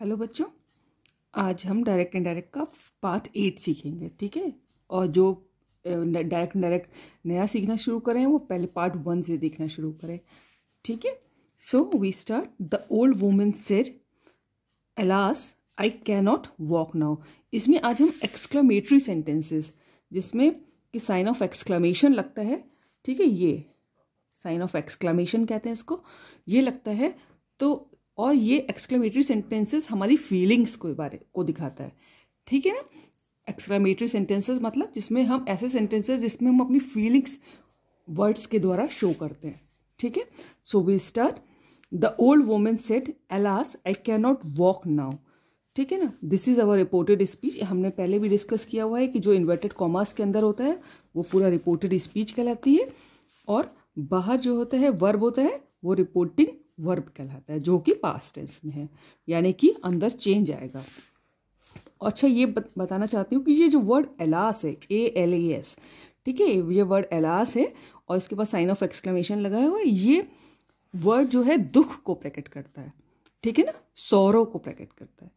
hello बच्चों आज हम डायरेक्ट एंड डायरेक्ट का पार्ट एट सीखेंगे ठीक है और जो डायरेक्ट डायरेक्ट नया सीखना शुरू करें वो पहले पार्ट वन से देखना शुरू करें ठीक है so we start the old women said alas I can not walk now इसमें आज हम एक्सक्लामेटरी सेंटेंसेस जिसमें कि साइन ऑफ एक्सक्लामेशन लगता है ठीक है ये साइन ऑफ एक्सक्लामेशन कहते हैं इसको ये लगता है तो और ये एक्सक्लेमेटरी सेंटेंसेस हमारी फीलिंग्स को बारे को दिखाता है ठीक है ना एक्सक्लेमेटरी सेंटेंसेस मतलब जिसमें हम ऐसे सेंटेंसेस जिसमें हम अपनी फीलिंग्स वर्ड्स के द्वारा शो करते हैं ठीक है so we start the old women said alas I can not walk now ठीक है ना this is our reported speech हमने पहले भी डिस्कस किया हुआ है कि जो इन्वर्टेड कॉमर्स के अंदर होता है वो पूरा रिपोर्टेड स्पीच कहलाती है और बाहर जो होता है वर्ब होता है वो रिपोर्टिंग वर्ब कहलाता है जो कि पास्ट टेंस में है यानी कि अंदर चेंज आएगा अच्छा ये बत, बताना चाहती हूँ कि ये जो वर्ड एलास है ए एल ए एस ठीक है ये वर्ड एलास है और इसके पास साइन ऑफ एक्सक्लेमेशन लगाया हुआ है ये वर्ड जो है दुख को प्रकट करता है ठीक है ना सौरव को प्रकट करता है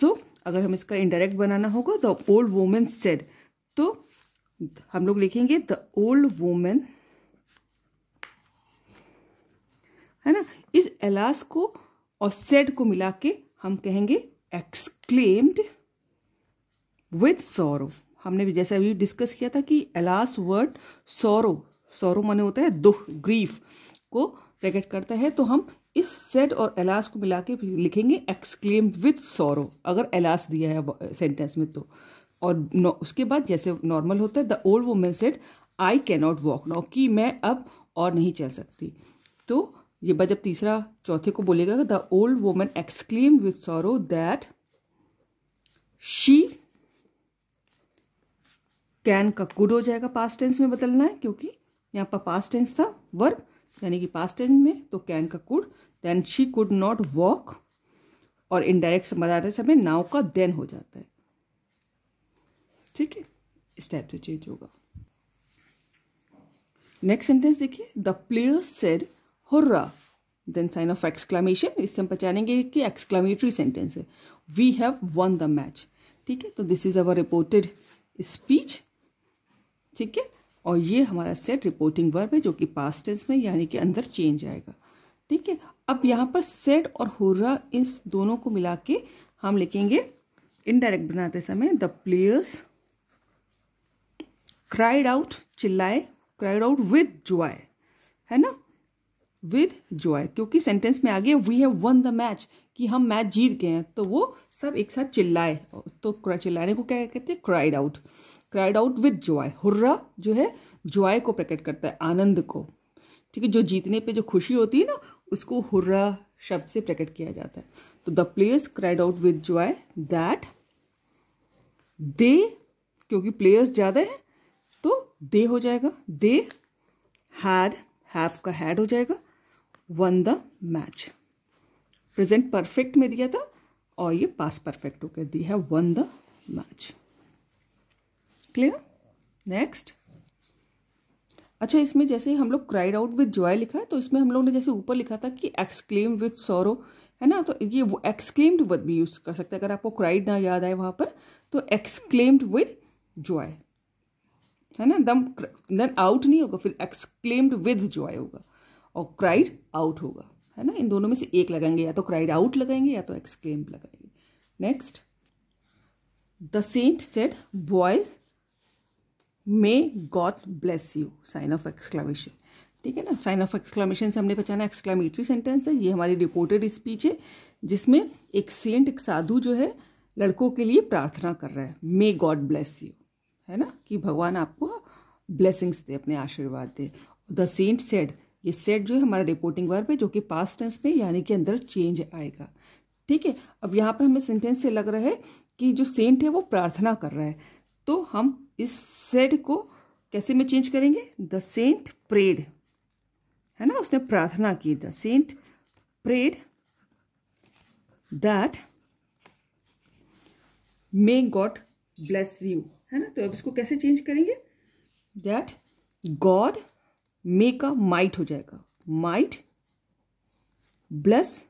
सो so, अगर हम इसका इंडायरेक्ट बनाना होगा द ओल्ड वोमेन सेड तो हम लोग लिखेंगे द ओल्ड वोमेन है ना एलास को और सेड को मिला के हम कहेंगे एक्सक्लेम्ड विथ सौरव हमने भी जैसे अभी डिस्कस किया था कि एलास वर्ड सौरव सौरव माने होता है दुख ग्रीफ को प्रकट करता है तो हम इस सेड और एलास को मिला के लिखेंगे एक्सक्लेम्ड विथ सौरव अगर एलास दिया है सेंटेंस में तो और उसके बाद जैसे नॉर्मल होता है the old women said I cannot walk now कि मैं अब और नहीं चल सकती तो ये जब तीसरा चौथे को बोलेगा the old women exclaim with sorrow that she can का गुड हो जाएगा पास टेंस में बदलना है क्योंकि यहाँ पर पास टेंस था वर्ब यानी कि पास टेंस में तो कैन का could then she could not walk और इनडायरेक्ट बताते समय नाव का देन हो जाता है ठीक है इस टाइप से चेंज होगा नेक्स्ट सेंटेंस देखिए the player said hurrah then sign of exclamation इससे हम पहचानेंगे कि एक्सक्लामेटरी सेंटेंस है we have won the match ठीक है तो this is our reported speech ठीक है और ये हमारा सेट रिपोर्टिंग वर्ब है जो कि पास्ट टेंस में यानी कि अंदर चेंज आएगा ठीक है अब यहाँ पर सेट और हुर्रा इस दोनों को मिला के हम लिखेंगे इनडायरेक्ट बनाते समय द प्लेयर्स क्राइड आउट चिल्लाए क्राइड आउट विद जॉय है ना विद जॉय क्योंकि सेंटेंस में आ गया we have won the match कि हम मैच जीत गए हैं तो वो सब एक साथ चिल्लाए तो चिल्लाने को क्या कहते हैं cried out cried out with joy hurrah जो है जॉय को प्रकट करता है आनंद को ठीक है जो जीतने पे जो खुशी होती है ना उसको हुर्रा शब्द से प्रकट किया जाता है तो the players cried out with joy that they क्योंकि प्लेयर्स ज़्यादा है तो दे हो जाएगा दे हैड हैव का हैड हो जाएगा won the match present perfect में दिया था और ये पास परफेक्ट होकर दी है won the match clear next अच्छा इसमें जैसे हम लोग क्राइड आउट विद जॉय लिखा है तो इसमें हम लोग ने जैसे ऊपर लिखा था कि एक्सक्लेम विद सोरो है ना तो ये वो एक्सक्लेम्ड वर्ड भी यूज़ कर सकते हैं अगर आपको क्राइड ना याद आए वहां पर तो एक्सक्लेम्ड विद जॉय है ना दम देन आउट नहीं होगा फिर एक्सक्लेम्ड विद जॉय होगा और क्राइड आउट होगा है ना इन दोनों में से एक लगाएंगे या तो क्राइड आउट लगाएंगे या तो एक्सक्लेम लगाएंगे next the saint said boys may God bless you sign of exclamation ठीक है ना साइन ऑफ एक्सक्लामेशन से हमने पहचाना एक्सक्लामेटरी सेंटेंस है ये हमारी रिपोर्टेड स्पीच है जिसमें एक सेंट एक साधु जो है लड़कों के लिए प्रार्थना कर रहा है मे गॉड ब्लेस यू है ना कि भगवान आपको ब्लेसिंग्स दे अपने आशीर्वाद दे द सेंट सेड ये सेट जो है हमारा रिपोर्टिंग वर्ब है जो कि पास्ट टेंस में यानी कि अंदर चेंज आएगा ठीक है अब यहाँ पर हमें सेंटेंस से लग रहा है कि जो सेंट है वो प्रार्थना कर रहा है तो हम इस सेट को कैसे में चेंज करेंगे द सेंट प्रेड है ना उसने प्रार्थना की the saint prayed that may God bless you है ना तो अब इसको कैसे चेंज करेंगे दैट गॉड मे का माइट हो जाएगा माइट ब्लस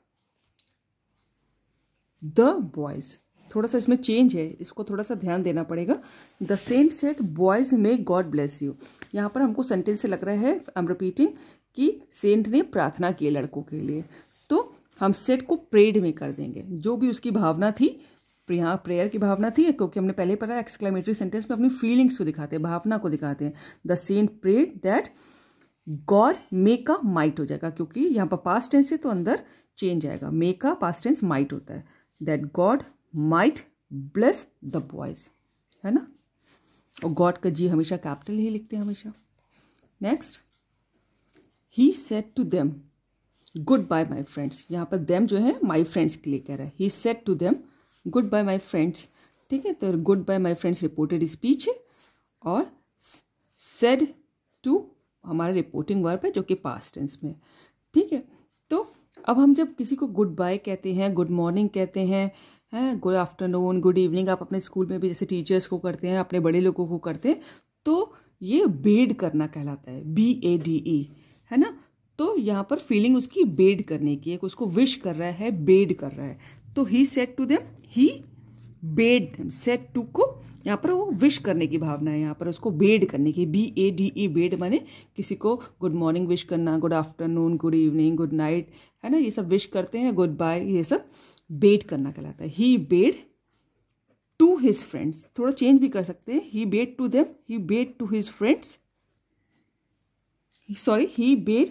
द बॉयज थोड़ा सा इसमें चेंज है इसको थोड़ा सा ध्यान देना पड़ेगा the saint said boys may God bless you यहां पर हमको सेंटेंस से लग रहा है आई एम रिपीटिंग कि सेंट ने प्रार्थना की लड़कों के लिए तो हम सेट को प्रेड में कर देंगे जो भी उसकी भावना थी यहाँ प्रेयर की भावना थी क्योंकि हमने पहले पढ़ा एक्सक्लेमेटरी सेंटेंस में अपनी फीलिंग्स को दिखाते हैं भावना को दिखाते हैं the saint prayed that God may का माइट हो जाएगा क्योंकि यहाँ पर पास्ट टेंस है तो अंदर चेंज आएगा मे का पास्ट टेंस माइट होता है that God might bless the boys है ना और गॉड का जी हमेशा कैपिटल ही लिखते हैं हमेशा next he said to them goodbye my friends यहाँ पर देम जो है माई फ्रेंड्स के लिए कह रहा है he said to them goodbye my friends ठीक है तो goodbye my friends reported speech और सेड टू हमारा रिपोर्टिंग वर्ब है जो कि पास्ट टेंस में ठीक है तो अब हम जब किसी को गुड बाय कहते हैं गुड मॉर्निंग कहते हैं हैं गुड आफ्टरनून गुड इवनिंग आप अपने स्कूल में भी जैसे टीचर्स को करते हैं अपने बड़े लोगों को करते हैं तो ये बेड करना कहलाता है बी ए डी ई है ना तो यहाँ पर फीलिंग उसकी बेड करने की है उसको विश कर रहा है बेड कर रहा है तो he said to them he bade them said to को यहाँ पर वो विश करने की भावना है यहाँ पर उसको बेड करने की B A D E bade माने किसी को गुड मॉर्निंग विश करना good afternoon good evening good night है ना ये सब विश करते हैं गुड बाय ये सब बेड करना कहलाता है he bade to his friends थोड़ा चेंज भी कर सकते हैं he bade to them he bade to his friends sorry he bade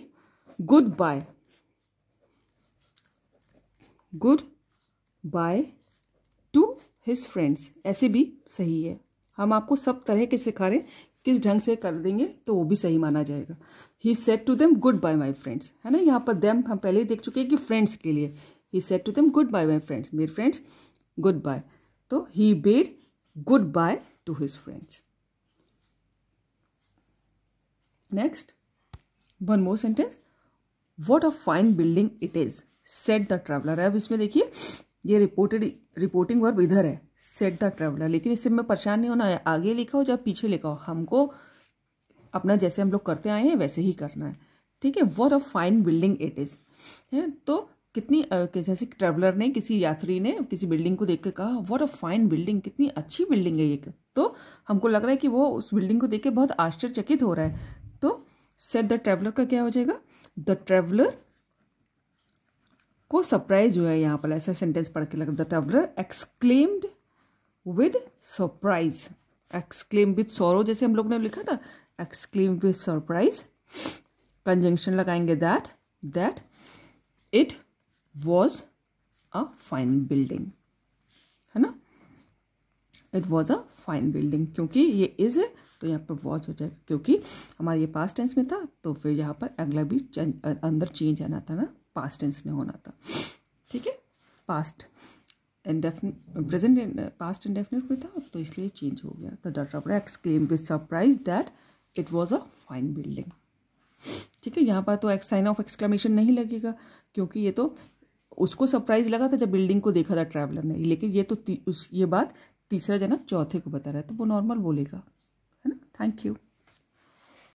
goodbye goodbye his friends ऐसे भी सही है हम आपको सब तरह के सिखा रहे हैं किस ढंग से कर देंगे तो वो भी सही माना जाएगा he said to them goodbye my friends है ना यहाँ पर देम हम पहले ही देख चुके हैं कि फ्रेंड्स के लिए he said to them goodbye my friends मेरे फ्रेंड्स गुड बाय तो he bade goodbye to his friends next one more sentence what a fine building it is said the traveller अब इसमें देखिए ये reported reporting verb इधर है set the traveller लेकिन इससे मैं परेशान नहीं होना है आगे लिखा हो या पीछे लिखा हो हमको अपना जैसे हम लोग करते आए हैं वैसे ही करना है ठीक है what a fine building it is है तो कितनी जैसे ट्रेवलर ने किसी यात्री ने किसी बिल्डिंग को देख के कहा वॉट अ फाइन बिल्डिंग कितनी अच्छी बिल्डिंग है ये तो हमको लग रहा है कि वो उस बिल्डिंग को देख के बहुत आश्चर्यचकित हो रहा है तो सेट द ट्रेवलर का क्या हो जाएगा द ट्रेवलर को सरप्राइज हुआ है यहाँ पर ऐसा सेंटेंस पढ़ के लग जाता है exclaimed with surprise exclaim with sorrow जैसे हम लोग ने लिखा था एक्सक्लेम विद सरप्राइज कंजंक्शन लगाएंगे that that it was a fine building है ना it was a fine building क्योंकि ये इज है तो यहाँ पर वॉज हो जाएगा क्योंकि हमारे ये पास्ट टेंस में था तो फिर यहाँ पर अगला भी अंदर चेंज आना था ना पास्ट टेंस में होना था ठीक है past indefinite present past indefinite में था तो इसलिए चेंज हो गया तो डॉक्टर अपना exclaim with surprise that it was a fine building ठीक है यहाँ पर तो एक्स साइन ऑफ एक्सक्लेमेशन नहीं लगेगा क्योंकि ये तो उसको सरप्राइज लगा था जब बिल्डिंग को देखा था ट्रैवलर ने लेकिन ये तो उस ये बात तीसरा जना चौथे को बता रहा है तो वो नॉर्मल बोलेगा है ना थैंक यू